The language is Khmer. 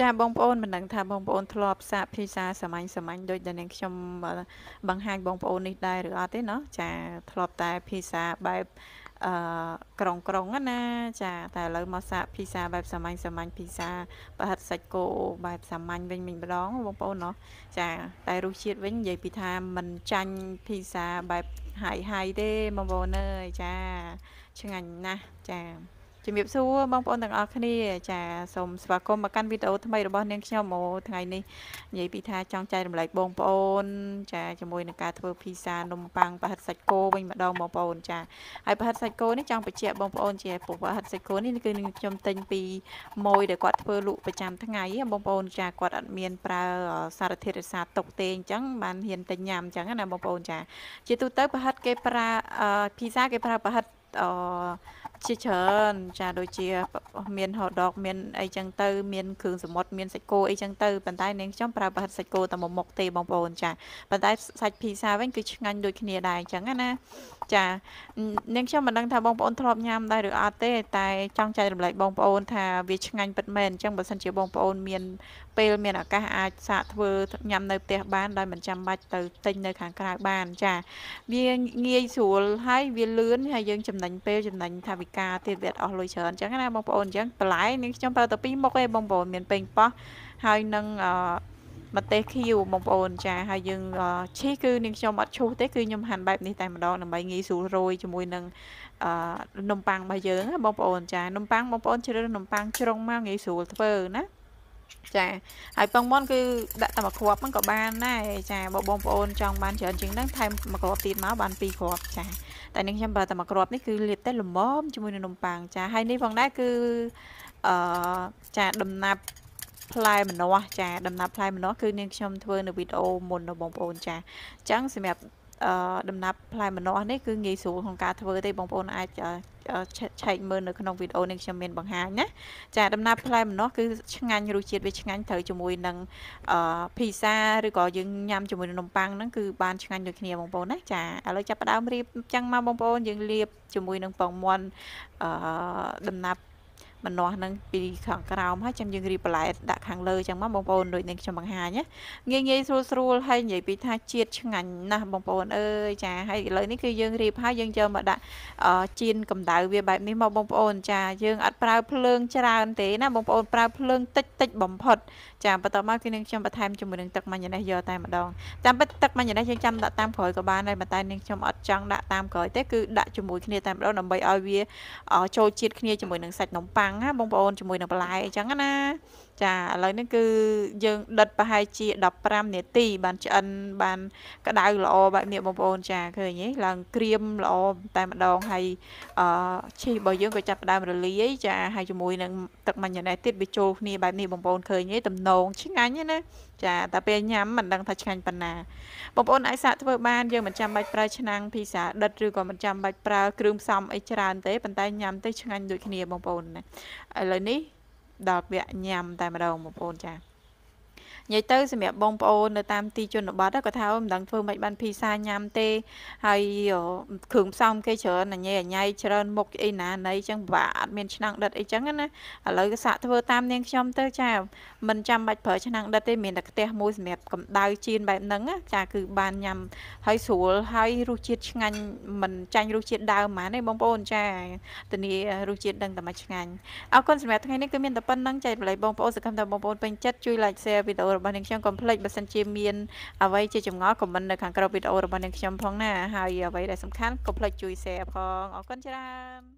ចាបងប្អូនមិនដឹងថាបងប្អូនធ្លាប់សាកភាសាសាមញ្ញសាមញ្ញដូចដែលនាងខ្ញុំបង្ហាញបងប្អូននេះដែរឬអត់ទេเนาะចាធ្លាប់តែភាសាបែបអឺក្រុងក្រុងណា ចាតែឥឡូវមកសាកភាសាបែបសាមញ្ញសាមញ្ញភាសាប្រហិតសាច់គោបែបសាមញ្ញវិញមិញម្ដងបងប្អូនเนาะចា តែរសជាតិវិញនិយាយពីថាមិនចាញ់ភាសាបែបហាយហាយទេបងប្អូនអើយចាឆ្ងាញ់ណាស់ចាជំរាបសួរបងប្អូនទាំងអស់គ្នាចាសូមស្វាគមន៍មកកាន់វីដេអូថ្មីរបស់នាងខ្ញុំអូថ្ងៃនេះនិយាយពីថាចង់ចែករំលែកបងប្អូន ចាជាមួយនឹងការធ្វើភីសានំប៉័ងប្រហិតសាច់គោវិញម្ដងបងប្អូនចាហើយប្រហិតសាច់គោនេះចង់បញ្ជាក់បងប្អូន ជាប្រហិតសាច់គោនេះគឺនាងខ្ញុំទិញពីម៉ួយដែលគាត់ធ្វើលក់ប្រចាំថ្ងៃបងប្អូន ចាគាត់អត់មានប្រើសារធាតុរក្សាទុកទេអញ្ចឹងបានហ៊ានទិញញ៉ាំអញ្ចឹងណាបងប្អូន ចា ជាទូទៅប្រហិតគេប្រើភីសាគេប្រើប្រហិតអឺជាច្រើនចាដូចជាមានហូតដុកមានអីចឹងទៅមានគ្រឿងសមុទ្រមានសាច់គោអីចឹងទៅប៉ុន្តែនាងខ្ញុំប្រើប្រហិតសាច់គោតែមួយមុខទេបងប្អូនចាប៉ុន្តែសាច់ភីសាវិញគឺឆ្ងាញ់ដូចគ្នាដែរចឹងណា ចានាងខ្ញុំមិនដឹងថាបងប្អូនធ្លាប់ញ៉ាំដែរឬអត់ទេ តែចង់ចែករំលែកបងប្អូនថាវាឆ្ងាញ់ពិតមែនអញ្ចឹងបើសិនជាបងប្អូន មានពេលមានឱកាសអាចសាកធ្វើញ៉ាំនៅផ្ទះបានដោយមិនចាំបាច់ទៅទិញនៅខាងក្រៅបាន ចាវាងាយស្រួលហើយវាលឿនហើយយើងចំណេញពេលចំណេញថាវិវិការទៀតវាអត់លុយច្រើនអញ្ចឹងណាបងប្អូនអញ្ចឹងបន្លែនេះខ្ញុំប្រើតែពីរមុខទេបងប្អូនមាន ពេញប៉ោះហើយនឹងអឺម្ទេសឃ្យូបងប្អូនចាហើយយើងឈីគឺនាងខ្ញុំអត់ឈូសទេគឺខ្ញុំហាន់បែបនេះតែម្ដងដើម្បីងាយស្រួលរោយជាមួយនឹងអឺនំប៉័ងរបស់យើងបងប្អូនចានំប៉័ងបងប្អូនជ្រើសនំប៉័ងជ្រុងមកងាយស្រួលធ្វើណាចាហើយពងមាន់គឺដាក់តែមួយគ្រាប់ហ្នឹងក៏បានដែរចាបើបងប្អូនចង់បានច្រើនជាងហ្នឹងថែមមួយគ្រាប់ទៀតមកបានពីរគ្រាប់ចាតែនេះខ្ញុំប្រើតែមួយគ្រាប់នេះគឺលាបតែល្មមជាមួយនឹងនំប៉័ងចាហើយនេះផងដែរគឺអឺចាដំណាប់ផ្លែម្នាស់ចាដំណាប់ផ្លែម្នាស់គឺនាងខ្ញុំធ្វើនៅវីដេអូមុននៅបងប្អូនចាអញ្ចឹងសម្រាប់អឺដំណាប់ផ្លែម្នាស់នេះគឺងាយស្រួលក្នុងការធ្វើទេបងប្អូនអាចឆែកមើលនៅក្នុងវីដេអូនេះខ្ញុំមានបង្ហាញណាចាដំណាប់ផ្លែម្នាស់គឺឆ្ងាញ់រសជាតិវាឆ្ងាញ់ត្រូវជាមួយនឹងអឺភីសាឬក៏យើងញ៉ាំជាមួយនឹងនំប៉័ងហ្នឹងគឺបានឆ្ងាញ់ដូចគ្នាបងប្អូនណាចាឥឡូវចាប់ផ្ដើមរៀបចឹងមកបងប្អូនយើងលាបជាមួយនឹងពងមាន់អឺដំណាប់ម្នាស់នឹងពីខាងក្រោមហើយចាំយើងរីប្លែតដាក់ខាងលើចឹងមកបងប្អូនដូចនេះខ្ញុំបង្ហាញណាងាយងាយស្រួលស្រួលហើយនិយាយពីថាជាតិឆ្ងាញ់ណាស់បងប្អូនអើយចាហើយឥឡូវនេះគឺយើងរៀបហើយយើងយកមកដាក់ចៀនកម្ដៅវាបែបនេះមកបងប្អូន ចា យើងអត់ប្រើភ្លើងច្រើនទេណាបងប្អូនប្រើភ្លើងតិចតិចបំផុតចាបន្តមកគឺនឹងខ្ញុំបន្ថែមជាមួយនឹងទឹកម៉ាញ៉េសយកតែម្ដងតាមពិតទឹកម៉ាញ៉េសយើងចាំដាក់តាមក្រោយក៏បានដែរប៉ុន្តែនឹងខ្ញុំអត់ចង់ដាក់តាមក្រោយទេគឺដាក់ជាមួយគ្នាតែម្ដងដើម្បីឲ្យវាចូលជាតិគ្នាជាមួយនឹងសាច់នំប៉័ងណាបងប្អូនជាមួយនឹងបន្លែអញ្ចឹងណា ចាឥឡូវនេះគឺយើងដិតប្រហែលជា15នាទីបានឆ្អិនបានក្តៅល្អបែបនេះបងប្អូនចាឃើញទេឡើងក្រៀមល្អតែម្ដងហើយអឺឈីរបស់យើងក៏ចាប់ផ្ដើមរលាយចាហើយជាមួយនឹងទឹកម៉ាញ៉ូណែតទៀតវាចូលគ្នាបែបនេះបងប្អូនឃើញទេតំណងឆ្ងាញ់ណាចាតែពេលញ៉ាំមិនដឹងថាឆ្ងាញ់ប៉ុណ្ណាបងប្អូនអាចសាកធ្វើបានយើងមិនចាំបាច់ប្រើឆ្នាំងភីសាដិតឬក៏មិនចាំបាច់ប្រើគ្រឿងផ្សំអីច្រើនទេប៉ុន្តែញ៉ាំទៅឆ្ងាញ់ដូចគ្នាបងប្អូនណាឥឡូវនេះដល់វគ្គញ៉ាំតែម្ដងបងប្អូនចា៎និយាយទៅសម្រាប់បងប្អូននៅតាមទីជនបទគាត់ថាមិនដឹងធ្វើមិនបានភីសាញ៉ាំទេហើយគ្រឿងផ្សំគេច្រើនអញ៉ៃអញ៉ៃច្រើនមុខអីណាណីអញ្ចឹងពិបាកអត់មានឆ្នាំងដិតអីចឹងណាឥឡូវសាក់ធ្វើតាមនាងខ្ញុំទៅចាមិនចាំបាច់ប្រើឆ្នាំងដិតទេមានតែខ្ទះមួយសម្រាប់កម្ដៅចៀនបែបហ្នឹងចាគឺបានញ៉ាំហើយស្រួលហើយរសជាតិឆ្ងាញ់មិនចាញ់រសជាតិដើមហ្មងទេបងប្អូនចាធានារសជាតិដឹងតែមួយឆ្ងាញ់អរគុណសម្រាប់ថ្ងៃនេះគឺមានតែប៉ុណ្្នឹងចែកបល័យបងប្អូនសកម្មតែបងប្អូនពេញចិត្តជួយ like share វីដេអូរបស់នាងខ្ញុំកុំភ្លេចបើសិនជាមានអ្វីជាចម្ងល់ខមមិននៅខាងក្រោមវីដេអូរបស់នាងខ្ញុំផងណាហើយអ្វីដែលសំខាន់កុំភ្លេចជួយ share ផងអរគុណច្រើន